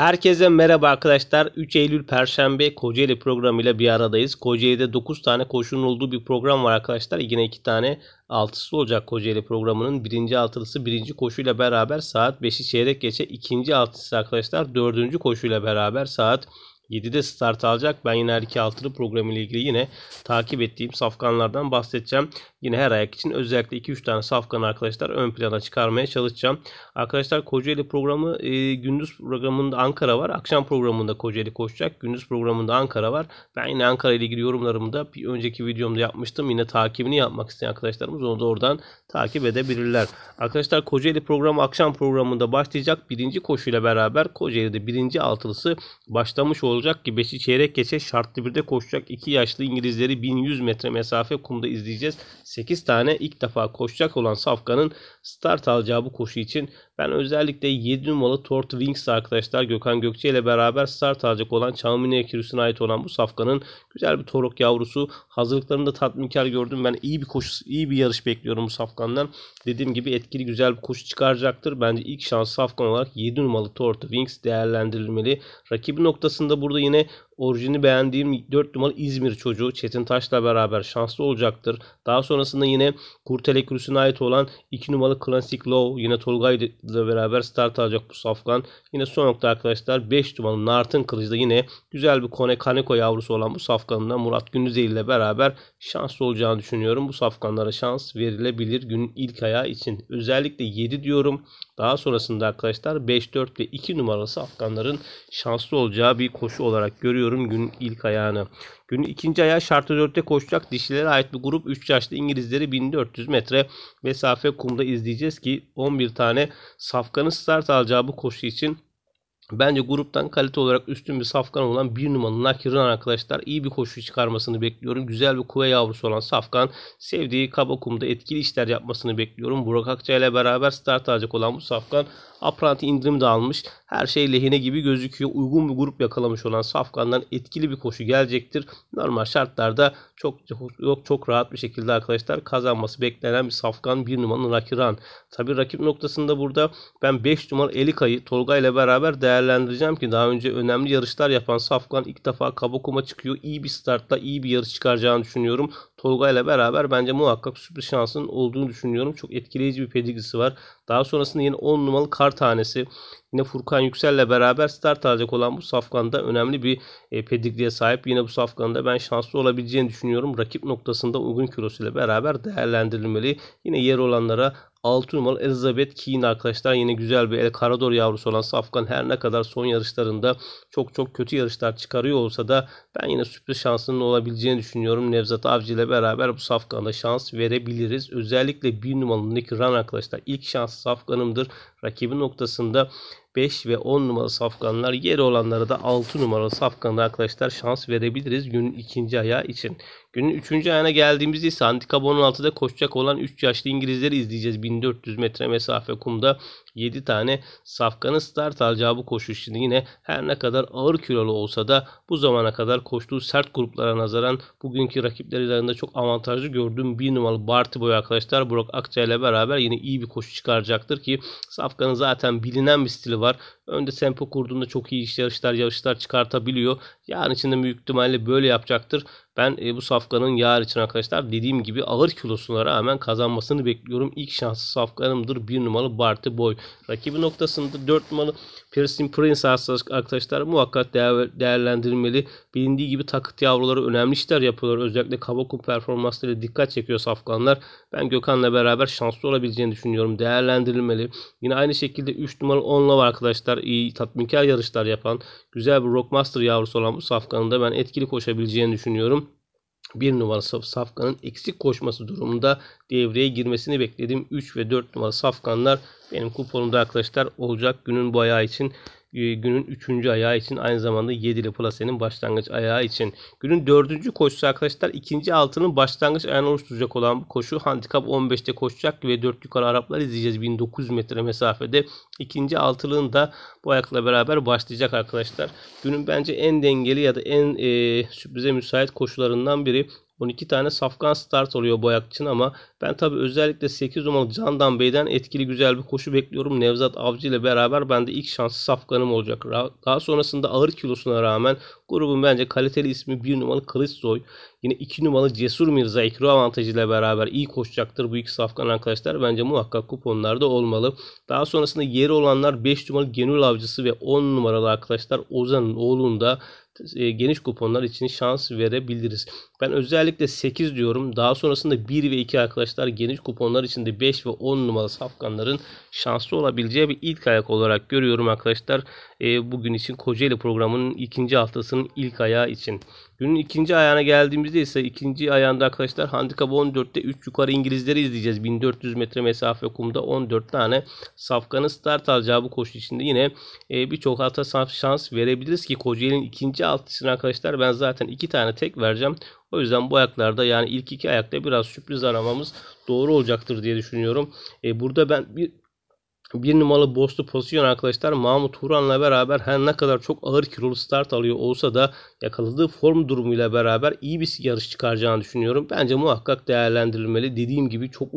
Herkese merhaba arkadaşlar. 3 Eylül Perşembe Kocaeli programıyla bir aradayız. Kocaeli'de 9 tane koşunun olduğu bir program var arkadaşlar. Yine 2 tane altısı olacak Kocaeli programının. Birinci altılısı birinci koşuyla beraber saat 5'i çeyrek geçe. ikinci altısı arkadaşlar dördüncü koşuyla beraber saat 7'de start alacak. Ben yine her iki Altılı programı ile ilgili yine takip ettiğim safkanlardan bahsedeceğim. Yine her ayak için özellikle 2-3 tane safkan arkadaşlar ön plana çıkarmaya çalışacağım. Arkadaşlar Kocaeli programı e, gündüz programında Ankara var. Akşam programında Kocaeli koşacak. Gündüz programında Ankara var. Ben yine Ankara ile ilgili yorumlarımı da bir önceki videomda yapmıştım. Yine takibini yapmak isteyen arkadaşlarımız onu da oradan takip edebilirler. Arkadaşlar Kocaeli programı akşam programında başlayacak. Birinci koşuyla beraber Kocaeli'de birinci altılısı başlamış oldu olacak ki 5'i çeyrek geçe şartlı birde koşacak 2 yaşlı İngilizleri 1100 metre mesafe kumda izleyeceğiz. 8 tane ilk defa koşacak olan Safkan'ın start alacağı bu koşu için ben özellikle 7 numaralı Tort Wings arkadaşlar Gökhan Gökçe ile beraber start alacak olan Çamlıniye Kirüsü'ne ait olan bu safkanın güzel bir toruk yavrusu. Hazırlıklarında tatminkar gördüm. Ben iyi bir koşu, iyi bir yarış bekliyorum bu safkandan. Dediğim gibi etkili güzel bir koşu çıkaracaktır. Bence ilk şans safkan olarak 7 numaralı Tort Wings değerlendirilmeli. Rakibi noktasında burada yine Orijini beğendiğim 4 numaralı İzmir çocuğu Çetin Taş'la beraber şanslı olacaktır. Daha sonrasında yine Kurtele Krus'una ait olan 2 numaralı Klasik Low yine Tolga'yla beraber start alacak bu safkan. Yine son nokta arkadaşlar 5 numaralı Nartın Kılıcı'da yine güzel bir Kone Kaneko yavrusu olan bu safkanından Murat Gündüzeli ile beraber şanslı olacağını düşünüyorum. Bu safkanlara şans verilebilir günün ilk ayağı için. Özellikle 7 diyorum. Daha sonrasında arkadaşlar 5, 4 ve 2 numaralı safkanların şanslı olacağı bir koşu olarak görüyorum alıyorum günün ilk ayağını. Günün ikinci ayağı şartlı dörtte koşacak dişilere ait bir grup 3 yaşlı İngilizleri 1400 metre mesafe kumda izleyeceğiz ki 11 tane safkanın start alacağı bu koşu için Bence gruptan kalite olarak üstün bir safkan olan bir numaralı Nakiran arkadaşlar iyi bir koşu çıkarmasını bekliyorum. Güzel bir kuve yavrusu olan safkan sevdiği kaba kumda etkili işler yapmasını bekliyorum. Burak Akça ile beraber start alacak olan bu safkan Apranti indirim de almış. Her şey lehine gibi gözüküyor. Uygun bir grup yakalamış olan Safkan'dan etkili bir koşu gelecektir. Normal şartlarda çok çok, çok rahat bir şekilde arkadaşlar kazanması beklenen bir Safkan 1 numaralı rakiran. Tabi rakip noktasında burada ben 5 numaralı Elika'yı Tolga ile beraber değerlendireceğim ki daha önce önemli yarışlar yapan Safkan ilk defa kabukuma çıkıyor. İyi bir startla iyi bir yarış çıkaracağını düşünüyorum. Tolga ile beraber bence muhakkak sürpriz şansının olduğunu düşünüyorum. Çok etkileyici bir pedigrisi var. Daha sonrasında yine 10 numaralı Kar Star tanesi. Yine Furkan Yüksel'le beraber start alacak olan bu safkanda önemli bir e, pedigriye sahip. Yine bu safkanda ben şanslı olabileceğini düşünüyorum. Rakip noktasında uygun kilosuyla beraber değerlendirilmeli. Yine yer olanlara 6 numaralı Elizabeth Keane arkadaşlar yine güzel bir El Karador yavrusu olan Safkan her ne kadar son yarışlarında çok çok kötü yarışlar çıkarıyor olsa da ben yine sürpriz şansının olabileceğini düşünüyorum. Nevzat Avcı ile beraber bu Safkan'a şans verebiliriz. Özellikle 1 numaralı Nick Run arkadaşlar ilk şans Safkan'ımdır. Rakibi noktasında 5 ve 10 numaralı safkanlar yeri olanlara da 6 numaralı safkanlar arkadaşlar şans verebiliriz günün ikinci ayağı için. Günün üçüncü ayağına geldiğimizde ise handikap 16'da koşacak olan 3 yaşlı İngilizleri izleyeceğiz. 1400 metre mesafe kumda 7 tane Safkan'ın start alacağı bu koşu şimdi yine her ne kadar ağır kilolu olsa da bu zamana kadar koştuğu sert gruplara nazaran bugünkü rakipleri üzerinde çok avantajlı gördüğüm bir numaralı Barty Boy arkadaşlar Burak Akça ile beraber yine iyi bir koşu çıkaracaktır ki Safkan'ın zaten bilinen bir stili var. Önde tempo kurduğunda çok iyi iş yarışlar yarışlar çıkartabiliyor. Yarın içinde büyük ihtimalle böyle yapacaktır. Ben e, bu safkanın yar için arkadaşlar dediğim gibi ağır kilosuna rağmen kazanmasını bekliyorum. İlk şanslı safkanımdır 1 numaralı Barty Boy. Rakibi noktasında 4 numaralı Persin Prince arkadaşlar muhakkak değerlendirmeli değerlendirilmeli. Bilindiği gibi takıt yavruları önemli işler yapıyorlar. Özellikle Kabaku performansları dikkat çekiyor safkanlar. Ben Gökhan'la beraber şanslı olabileceğini düşünüyorum. Değerlendirilmeli. Yine aynı şekilde 3 numaralı onla var arkadaşlar. İyi tatminkar yarışlar yapan güzel bir Rockmaster yavrusu olan bu safkanın da ben etkili koşabileceğini düşünüyorum. 1 numaralı safkanın eksik koşması durumunda devreye girmesini bekledim. 3 ve 4 numaralı safkanlar benim kuponumda arkadaşlar olacak günün bu ayağı için e, günün 3. ayağı için aynı zamanda 7'li plasenin başlangıç ayağı için. Günün 4. koşusu arkadaşlar 2. altının başlangıç ayağını oluşturacak olan koşu handikap 15'te koşacak ve 4 yukarı Araplar izleyeceğiz 1900 metre mesafede. 2. altılığın da bu ayakla beraber başlayacak arkadaşlar. Günün bence en dengeli ya da en e, sürprize müsait koşularından biri. 12 tane safkan start oluyor Boyak için ama ben tabi özellikle 8 numaralı Candan Bey'den etkili güzel bir koşu bekliyorum. Nevzat Avcı ile beraber bende ilk şanslı safkanım olacak. Daha sonrasında ağır kilosuna rağmen grubun bence kaliteli ismi 1 numaralı Kılıçsoy. Yine 2 numaralı Cesur Mirza ikra avantajıyla beraber iyi koşacaktır bu iki safkan arkadaşlar. Bence muhakkak kuponlarda olmalı. Daha sonrasında yeri olanlar 5 numaralı Genül Avcısı ve 10 numaralı arkadaşlar Ozan'ın oğlunda e, geniş kuponlar için şans verebiliriz. Ben özellikle 8 diyorum. Daha sonrasında 1 ve 2 arkadaşlar geniş kuponlar için de 5 ve 10 numaralı safkanların şanslı olabileceği bir ilk ayak olarak görüyorum arkadaşlar. E, bugün için Kocaeli programının ikinci haftasının ilk ayağı için. Günün ikinci ayağına geldiğimizde ise ikinci ayağında arkadaşlar handikap 14'te 3 yukarı İngilizleri izleyeceğiz. 1400 metre mesafe kumda 14 tane safkanın start alacağı bu koşu içinde yine e, birçok alta şans verebiliriz ki Kocaeli'nin ikinci altısını arkadaşlar ben zaten iki tane tek vereceğim. O yüzden bu ayaklarda yani ilk iki ayakta biraz sürpriz aramamız doğru olacaktır diye düşünüyorum. E, burada ben bir bir numaralı boşlu pozisyon arkadaşlar Mahmut Turan'la beraber her ne kadar çok ağır kilolu start alıyor olsa da yakaladığı form durumuyla beraber iyi bir yarış çıkaracağını düşünüyorum. Bence muhakkak değerlendirilmeli. Dediğim gibi çok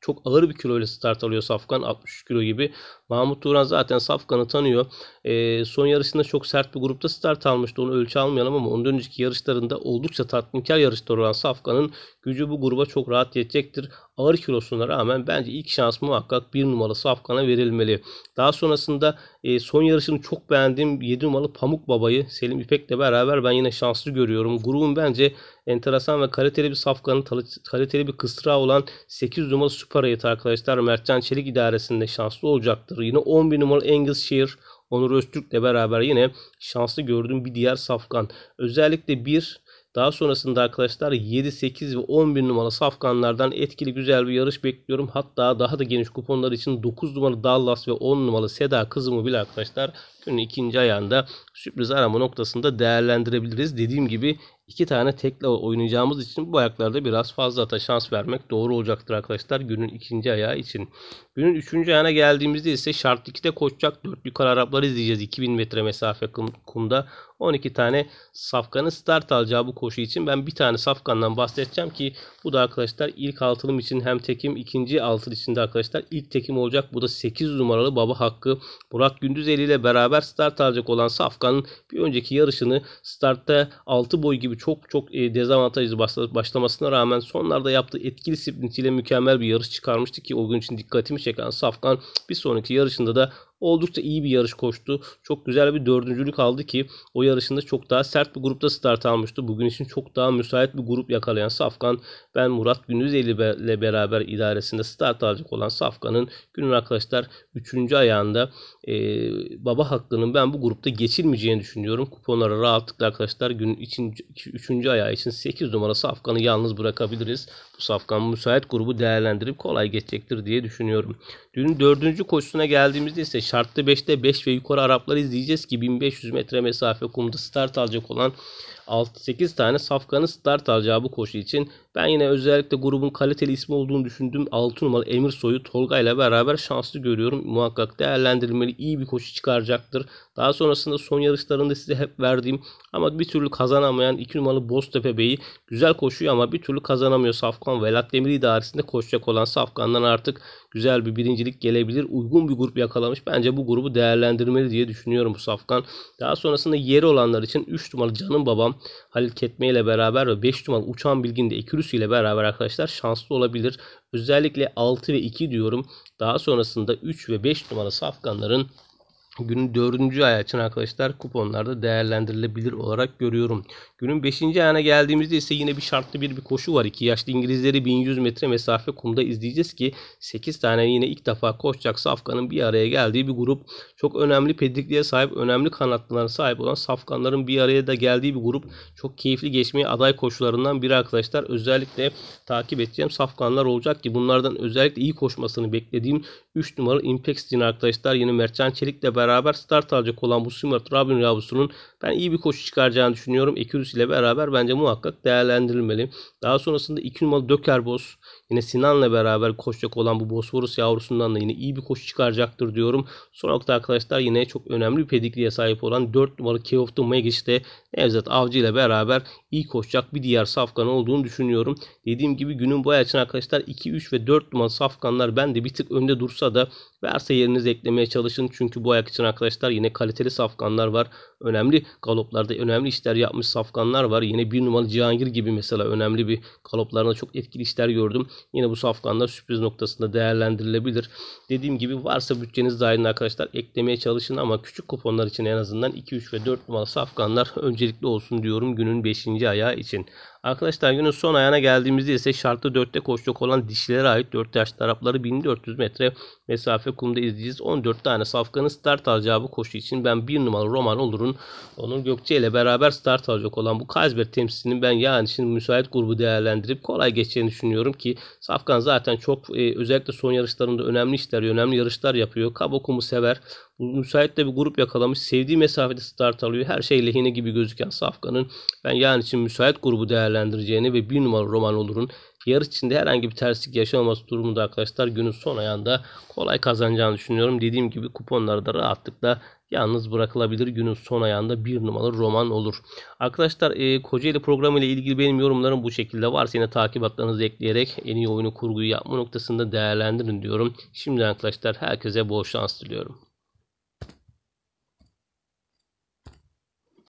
çok ağır bir kilo ile start alıyor Safkan 63 kilo gibi. Mahmut Turan zaten Safkan'ı tanıyor. E, son yarışında çok sert bir grupta start almıştı. Onu ölçü almayalım ama ondan önceki yarışlarında oldukça tatminkar yarışlar olan Safkan'ın gücü bu gruba çok rahat yetecektir. Ağır kilosuna rağmen bence ilk şans muhakkak bir numaralı Safkan'a verilmeli. Daha sonrasında e, son yarışını çok beğendiğim 7 numaralı Pamuk Baba'yı Selim İpek'le beraber ben yine şanslı görüyorum. Grubun bence enteresan ve kaliteli bir Safkan'ın kaliteli bir kısra olan 8 numaralı Süper Ayıt arkadaşlar Mertcan Çelik idaresinde şanslı olacaktır olacaktır. Yine 11 numaralı Angus Shear Onur Öztürk'le beraber yine şanslı gördüğüm bir diğer safkan. Özellikle bir daha sonrasında arkadaşlar 7, 8 ve 11 numara safkanlardan etkili güzel bir yarış bekliyorum. Hatta daha da geniş kuponlar için 9 numara Dallas ve 10 numara Seda kızımı bile arkadaşlar günün ikinci ayağında sürpriz arama noktasında değerlendirebiliriz. Dediğim gibi iki tane tekle oynayacağımız için bu ayaklarda biraz fazla ata şans vermek doğru olacaktır arkadaşlar günün ikinci ayağı için. Günün üçüncü ayağına geldiğimizde ise şart 2'de koşacak dört yukarı Arapları izleyeceğiz 2000 metre mesafe kumda. 12 tane safkanın start alacağı bu koşu için ben bir tane safkandan bahsedeceğim ki bu da arkadaşlar ilk altılım için hem tekim ikinci altıl içinde arkadaşlar ilk tekim olacak. Bu da 8 numaralı Baba Hakkı Burak Gündüzeli ile beraber start alacak olan safkanın bir önceki yarışını startta 6 boy gibi gibi çok çok e, dezavantajlı başlamasına rağmen sonlarda yaptığı etkili sprint ile mükemmel bir yarış çıkarmıştı ki o gün için dikkatimi çeken Safkan bir sonraki yarışında da oldukça iyi bir yarış koştu. Çok güzel bir dördüncülük aldı ki o yarışında çok daha sert bir grupta start almıştı. Bugün için çok daha müsait bir grup yakalayan Safkan ben Murat Gündüzeli ile beraber idaresinde start alacak olan Safkan'ın günün arkadaşlar 3. ayağında e, baba hakkının ben bu grupta geçilmeyeceğini düşünüyorum. Kuponlara rahatlıkla arkadaşlar gün için 3. ayağı için 8 numara Safkan'ı yalnız bırakabiliriz. Bu Safkan müsait grubu değerlendirip kolay geçecektir diye düşünüyorum. Dünün 4. koşusuna geldiğimizde ise şartlı 5'te 5 ve yukarı Arapları izleyeceğiz ki 1500 metre mesafe kumda start alacak olan 6-8 tane safkanın start alacağı bu koşu için. Ben yine özellikle grubun kaliteli ismi olduğunu düşündüğüm 6 numaralı Emir Soy'u Tolga ile beraber şanslı görüyorum. Muhakkak değerlendirilmeli iyi bir koşu çıkaracaktır. Daha sonrasında son yarışlarında size hep verdiğim ama bir türlü kazanamayan 2 numaralı Boztepe Bey'i güzel koşuyor ama bir türlü kazanamıyor Safkan. Velat Demir idaresinde koşacak olan Safkan'dan artık güzel bir birincilik gelebilir. Uygun bir grup yakalamış. Ben Bence bu grubu değerlendirmeli diye düşünüyorum bu Safkan. Daha sonrasında yeri olanlar için 3 numaralı Canım Babam Halil Ketme ile beraber ve 5 numaralı Uçan bilginde de Ekürüsü ile beraber arkadaşlar şanslı olabilir. Özellikle 6 ve 2 diyorum. Daha sonrasında 3 ve 5 numaralı Safkanların Günün dördüncü ayağı için arkadaşlar kuponlarda değerlendirilebilir olarak görüyorum. Günün beşinci ayağına geldiğimizde ise yine bir şartlı bir bir koşu var. İki yaşlı İngilizleri 1100 metre mesafe kumda izleyeceğiz ki 8 tane yine ilk defa koşacak Safkan'ın bir araya geldiği bir grup. Çok önemli pedikliğe sahip, önemli kanatlarına sahip olan Safkanların bir araya da geldiği bir grup. Çok keyifli geçmeye aday koşularından biri arkadaşlar. Özellikle takip edeceğim Safkanlar olacak ki bunlardan özellikle iyi koşmasını beklediğim 3 numaralı Impex arkadaşlar. yine Mertcan Çelik'le beraber beraber start alacak olan bu Simert Rabin yavrusunun ben iyi bir koşu çıkaracağını düşünüyorum. Ekürüs ile beraber bence muhakkak değerlendirilmeli. Daha sonrasında 2 numaralı Dökerboz Yine Sinan'la beraber koşacak olan bu Bosforus yavrusundan da yine iyi bir koşu çıkaracaktır diyorum. Son nokta arkadaşlar yine çok önemli bir pedikliye sahip olan 4 numaralı Key of the Magic Nevzat Avcı ile beraber iyi koşacak bir diğer safkan olduğunu düşünüyorum. Dediğim gibi günün boya için arkadaşlar 2, 3 ve 4 numaralı safkanlar bende bir tık önde dursa da verse yerinizi eklemeye çalışın. Çünkü bu ayak için arkadaşlar yine kaliteli safkanlar var önemli galoplarda önemli işler yapmış safkanlar var. Yine bir numaralı Cihangir gibi mesela önemli bir galoplarında çok etkili işler gördüm. Yine bu safkanlar sürpriz noktasında değerlendirilebilir. Dediğim gibi varsa bütçeniz dahilinde arkadaşlar eklemeye çalışın ama küçük kuponlar için en azından 2, 3 ve 4 numaralı safkanlar öncelikli olsun diyorum günün 5. ayağı için. Arkadaşlar günün son ayağına geldiğimizde ise şartlı 4'te koşacak olan dişlere ait 4 yaş tarafları 1400 metre mesafe kumda izleyeceğiz. 14 tane safkanın start alacağı bu koşu için ben 1 numaralı Roman Olur'un onun Gökçe ile beraber start alacak olan bu Kazber temsilinin ben yani şimdi müsait grubu değerlendirip kolay geçeceğini düşünüyorum ki Safkan zaten çok e, özellikle son yarışlarında önemli işler, önemli yarışlar yapıyor. kabukumu sever müsait de bir grup yakalamış. Sevdiği mesafede start alıyor. Her şey lehine gibi gözüken Safkan'ın ben yarın için müsait grubu değerlendireceğini ve bir numaralı Roman Olur'un yarış içinde herhangi bir terslik yaşanması durumunda arkadaşlar günün son ayağında kolay kazanacağını düşünüyorum. Dediğim gibi kuponlarda rahatlıkla yalnız bırakılabilir. Günün son ayağında bir numaralı roman olur. Arkadaşlar e, Kocaeli programı ile ilgili benim yorumlarım bu şekilde. Varsa yine takibatlarınızı ekleyerek en iyi oyunu kurguyu yapma noktasında değerlendirin diyorum. Şimdi arkadaşlar herkese bol şans diliyorum.